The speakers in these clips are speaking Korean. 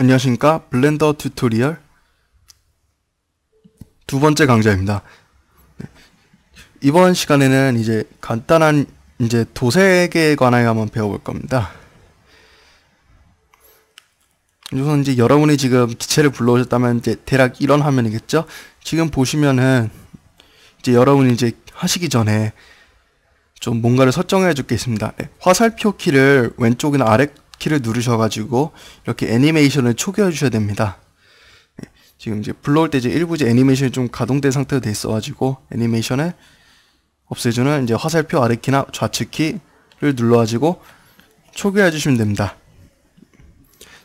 안녕하십니까 블렌더 튜토리얼 두 번째 강좌입니다 이번 시간에는 이제 간단한 이제 도색에 관하여 한번 배워볼 겁니다 우선 이제 여러분이 지금 기체를 불러오셨다면 이제 대략 이런 화면이겠죠 지금 보시면은 이제 여러분이 이제 하시기 전에 좀 뭔가를 설정해 줄게 있습니다. 네, 화살표 키를 왼쪽이나 아래 키를 누르셔가지고 이렇게 애니메이션을 초기화 해 주셔야 됩니다. 네, 지금 이제 불러올 때 이제 일부제 애니메이션이 좀 가동된 상태로 돼 있어가지고 애니메이션을 없애주는 이제 화살표 아래 키나 좌측 키를 눌러가지고 초기화해 주시면 됩니다.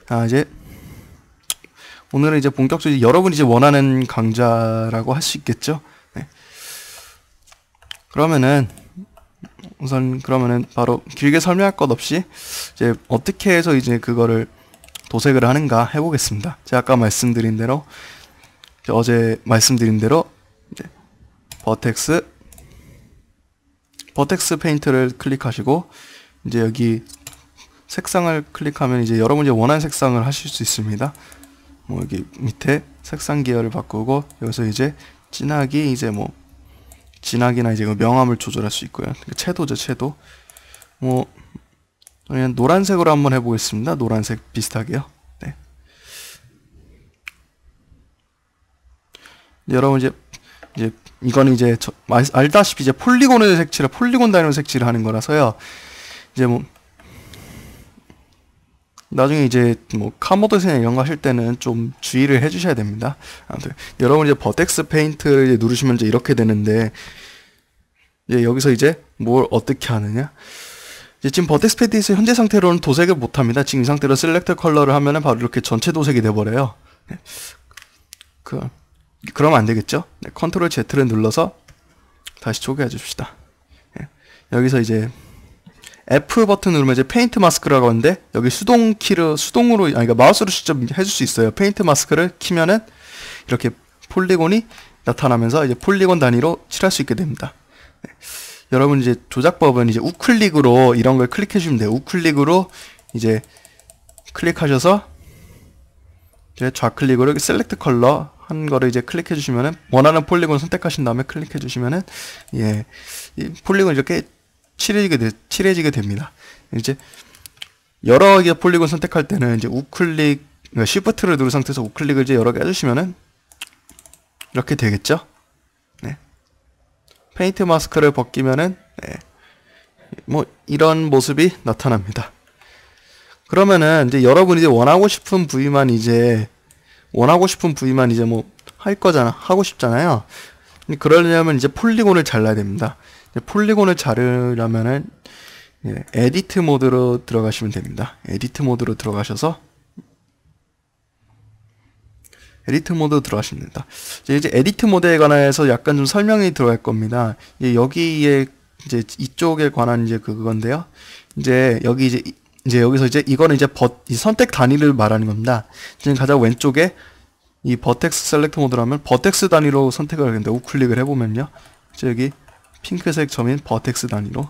아 이제 오늘은 이제 본격적으로 여러분이 이제 원하는 강좌라고 할 수 있겠죠. 네. 그러면은 우선 그러면은 바로 길게 설명할 것 없이 이제 어떻게 해서 이제 그거를 도색을 하는가 해보겠습니다. 제가 아까 말씀드린 대로 어제 말씀드린 대로 버텍스 버텍스 페인트를 클릭하시고 이제 여기 색상을 클릭하면 이제 여러분이 원하는 색상을 하실 수 있습니다. 뭐 여기 밑에 색상 계열을 바꾸고 여기서 이제 진하기 이제 뭐 진하기나 이제 그 명암을 조절할 수 있고요. 그러니까 채도죠, 채도. 뭐 그냥 노란색으로 한번 해보겠습니다. 노란색 비슷하게요. 네. 여러분 이제 이제 이거 이제 저, 알다시피 이제 폴리곤의 색칠을 폴리곤 다이노 색칠을 하는 거라서요. 이제 뭐 나중에 이제 뭐 카모드세나 이런 거 하실 때는 좀 주의를 해주셔야 됩니다. 아무튼 여러분 이제 버텍스 페인트를 이제 누르시면 이제 이렇게 되는데 이제 여기서 이제 뭘 어떻게 하느냐? 이제 지금 버텍스 페인트에서 현재 상태로는 도색을 못 합니다. 지금 이 상태로 셀렉터 컬러를 하면은 바로 이렇게 전체 도색이 돼버려요. 네. 그 그러면 안 되겠죠? 네, 컨트롤 Z를 눌러서 다시 초기화 해 줍시다. 네. 여기서 이제 F 버튼 누르면 이제 페인트 마스크라고 하는데 여기 수동 키를 수동으로 아니 그러니까 마우스로 직접 해줄 수 있어요. 페인트 마스크를 키면은 이렇게 폴리곤이 나타나면서 이제 폴리곤 단위로 칠할 수 있게 됩니다. 네. 여러분 이제 조작법은 이제 우클릭으로 이런 걸 클릭해 주면 돼요. 우클릭으로 이제 클릭하셔서 이제 좌클릭으로 이렇게 셀렉트 컬러 한 거를 이제 클릭해 주시면은 원하는 폴리곤 선택하신 다음에 클릭해 주시면은 예 폴리곤 이렇게 칠해지게, 되, 칠해지게 됩니다. 이제 여러 개 폴리곤 선택할 때는 이제 우클릭, 그러니까 쉬프트를 누른 상태에서 우클릭을 이제 여러 개 해주시면은 이렇게 되겠죠? 네. 페인트 마스크를 벗기면은, 네. 뭐, 이런 모습이 나타납니다. 그러면은 이제 여러분 이제 원하고 싶은 부위만 이제, 원하고 싶은 부위만 이제 뭐, 할 거잖아. 하고 싶잖아요. 그러려면 이제 폴리곤을 잘라야 됩니다. 폴리곤을 자르려면은 예, 에디트 모드로 들어가시면 됩니다. 에디트 모드로 들어가셔서 에디트 모드 들어가시면 됩니다. 이제 에디트 모드에 관해서 약간 좀 설명이 들어갈 겁니다. 예, 여기에 이제 이쪽에 관한 이제 그건데요. 이제 여기 이제 이제 여기서 이제 이거는 이제 버, 선택 단위를 말하는 겁니다. 지금 가장 왼쪽에 이 버텍스 셀렉트 모드라면 버텍스 단위로 선택을 하는데 우클릭을 해보면요. 이제 여기 핑크색 점인 버텍스 단위로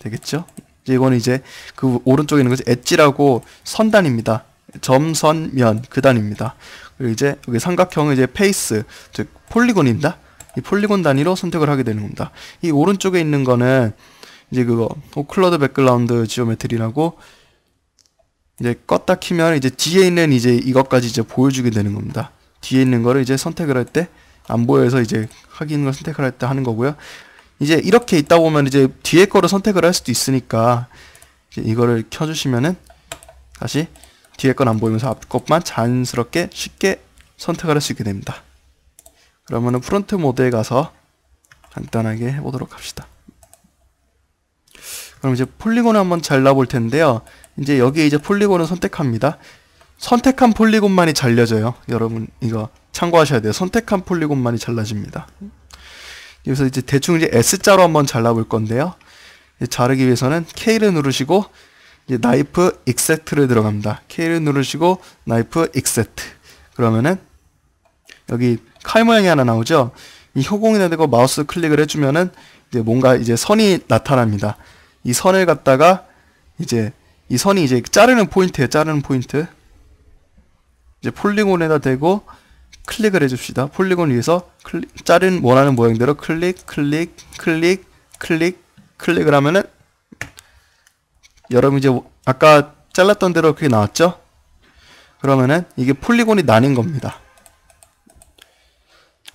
되겠죠? 이제 이제그 오른쪽에 있는 것이 엣지라고 선단입니다. 점선면 그 단입니다. 그리고 이제 여기 삼각형은 이제 페이스 즉 폴리곤입니다. 이 폴리곤 단위로 선택을 하게 되는 겁니다. 이 오른쪽에 있는 거는 이제 그거 오클러드 백그라운드 지오메트리라고 이제 껐다 키면 이제 뒤에 있는 이제 이것까지 이제 보여주게 되는 겁니다. 뒤에 있는 거를 이제 선택을 할 때 안 보여서 이제 확인을 선택을 할 때 하는 거고요. 이제 이렇게 있다 보면 이제 뒤에 거를 선택을 할 수도 있으니까 이거를 켜주시면은 다시 뒤에 건 안 보이면서 앞 것만 자연스럽게 쉽게 선택을 할 수 있게 됩니다. 그러면은 프론트 모드에 가서 간단하게 해보도록 합시다. 그럼 이제 폴리곤을 한번 잘라볼 텐데요. 이제 여기에 이제 폴리곤을 선택합니다. 선택한 폴리곤만이 잘려져요. 여러분 이거 참고하셔야 돼요. 선택한 폴리곤만이 잘라집니다. 여기서 이제 대충 이제 S자로 한번 잘라볼 건데요. 자르기 위해서는 K를 누르시고 이제 나이프 익세트를 들어갑니다. K를 누르시고 나이프 익세트 그러면은 여기 칼 모양이 하나 나오죠. 이효공이되고 마우스 클릭을 해주면은 이제 뭔가 이제 선이 나타납니다. 이 선을 갖다가 이제 이 선이 이제 자르는 포인트에 자르는 포인트 이제 폴리곤에다 대고 클릭을 해줍시다. 폴리곤 위에서 클릭, 자른 원하는 모양대로 클릭, 클릭, 클릭, 클릭, 클릭을 하면은 여러분 이제 아까 잘랐던 대로 그게 나왔죠? 그러면은 이게 폴리곤이 나뉜 겁니다.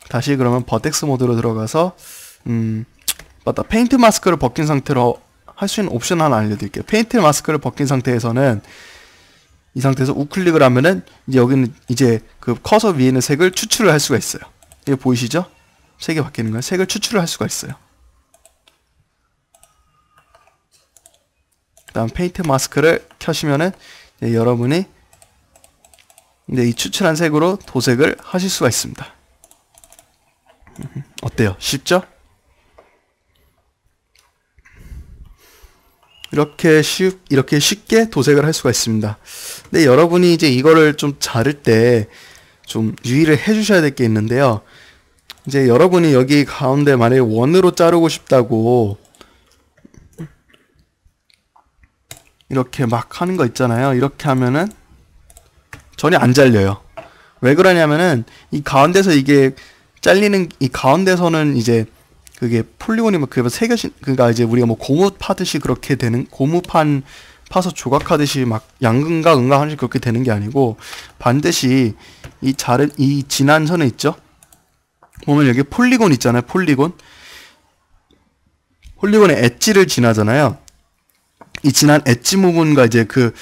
다시 그러면 버텍스 모드로 들어가서 음 맞다 페인트 마스크를 벗긴 상태로 할 수 있는 옵션 하나 알려드릴게요. 페인트 마스크를 벗긴 상태에서는 이 상태에서 우클릭을 하면은 이제 여기는 이제 그 커서 위에 있는 색을 추출을 할 수가 있어요. 이게 보이시죠? 색이 바뀌는 거예요. 색을 추출을 할 수가 있어요. 그 다음 페인트 마스크를 켜시면은 여러분이 이제 이 추출한 색으로 도색을 하실 수가 있습니다. 어때요? 쉽죠? 이렇게 쉽 이렇게 쉽게 도색을 할 수가 있습니다. 근데 여러분이 이제 이거를 좀 자를 때 좀 유의를 해주셔야 될 게 있는데요. 이제 여러분이 여기 가운데 만약에 원으로 자르고 싶다고 이렇게 막 하는 거 있잖아요. 이렇게 하면은 전혀 안 잘려요. 왜 그러냐면은 이 가운데서 이게 잘리는 이 가운데서는 이제 그게 폴리곤이면 그게 세겨진 그러니까 이제 우리가 뭐 고무 파듯이 그렇게 되는 고무판 파서 조각하듯이 막 양근과 응가 하듯이 그렇게 되는 게 아니고 반드시 이 자른 이 진한 선에 있죠. 보면 여기 폴리곤 있잖아요. 폴리곤. 폴리곤의 엣지를 지나잖아요. 이 지난 엣지 부분과 이제 그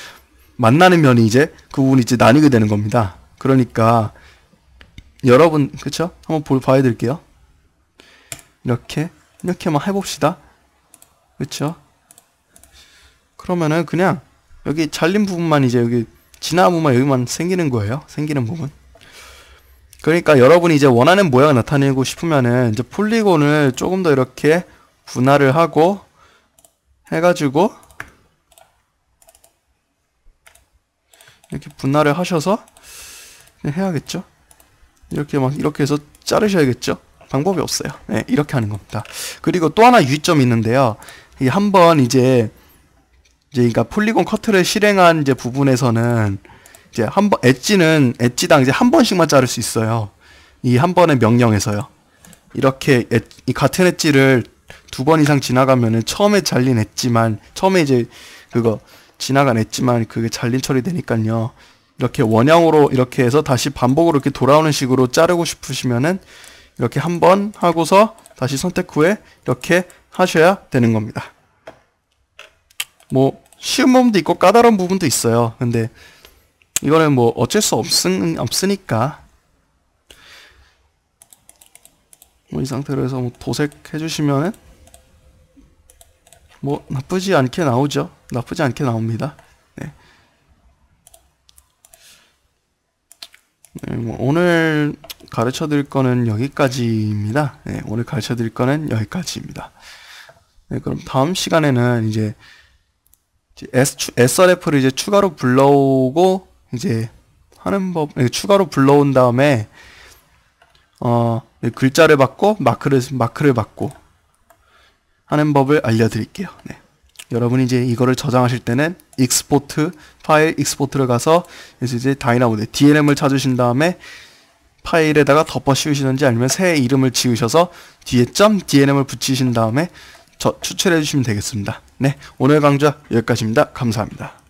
만나는 면이 이제 그 부분이 이제 나뉘게 되는 겁니다. 그러니까 여러분 그쵸? 한번 볼 봐야 될게요. 이렇게 이렇게만 해봅시다 그쵸 그러면은 그냥 여기 잘린 부분만 이제 여기 지나무만 여기만 생기는 거예요 생기는 부분 그러니까 여러분이 이제 원하는 모양을 나타내고 싶으면은 이제 폴리곤을 조금 더 이렇게 분할을 하고 해가지고 이렇게 분할을 하셔서 해야겠죠 이렇게 막 이렇게 해서 자르셔야겠죠 방법이 없어요. 네, 이렇게 하는 겁니다. 그리고 또 하나 유의점이 있는데요. 이 한 번 이제 이제 그러니까 폴리곤 커트를 실행한 이제 부분에서는 이제 한 번 엣지는 엣지당 이제 한 번씩만 자를 수 있어요. 이 한 번의 명령에서요. 이렇게 엣, 이 같은 엣지를 두 번 이상 지나가면은 처음에 잘린 엣지만 처음에 이제 그거 지나간 엣지만 그게 잘린 처리되니까요. 이렇게 원형으로 이렇게 해서 다시 반복으로 이렇게 돌아오는 식으로 자르고 싶으시면은 이렇게 한번 하고서 다시 선택 후에 이렇게 하셔야 되는 겁니다. 뭐 쉬운 부분도 있고 까다로운 부분도 있어요. 근데 이거는 뭐 어쩔 수 없은, 없으니까 뭐이 상태로 해서 뭐 도색해 주시면은 뭐 나쁘지 않게 나오죠. 나쁘지 않게 나옵니다. 네, 뭐 오늘 가르쳐 드릴 거는 여기까지입니다. 네, 오늘 가르쳐 드릴 거는 여기까지입니다. 네, 그럼 다음 시간에는 이제 SRF를 이제 추가로 불러오고 이제 하는 법 네, 추가로 불러온 다음에 어, 네, 글자를 받고 마크를 마크를 받고 하는 법을 알려드릴게요. 네. 여러분이 이제 이거를 저장하실 때는 익스포트 파일 익스포트를 가서 이제 다이나모드 DLM을 찾으신 다음에 파일에다가 덮어 씌우시는지 아니면 새 이름을 지으셔서 뒤에 점 DLM을 붙이신 다음에 추출해 주시면 되겠습니다. 네, 오늘 강좌 여기까지입니다. 감사합니다.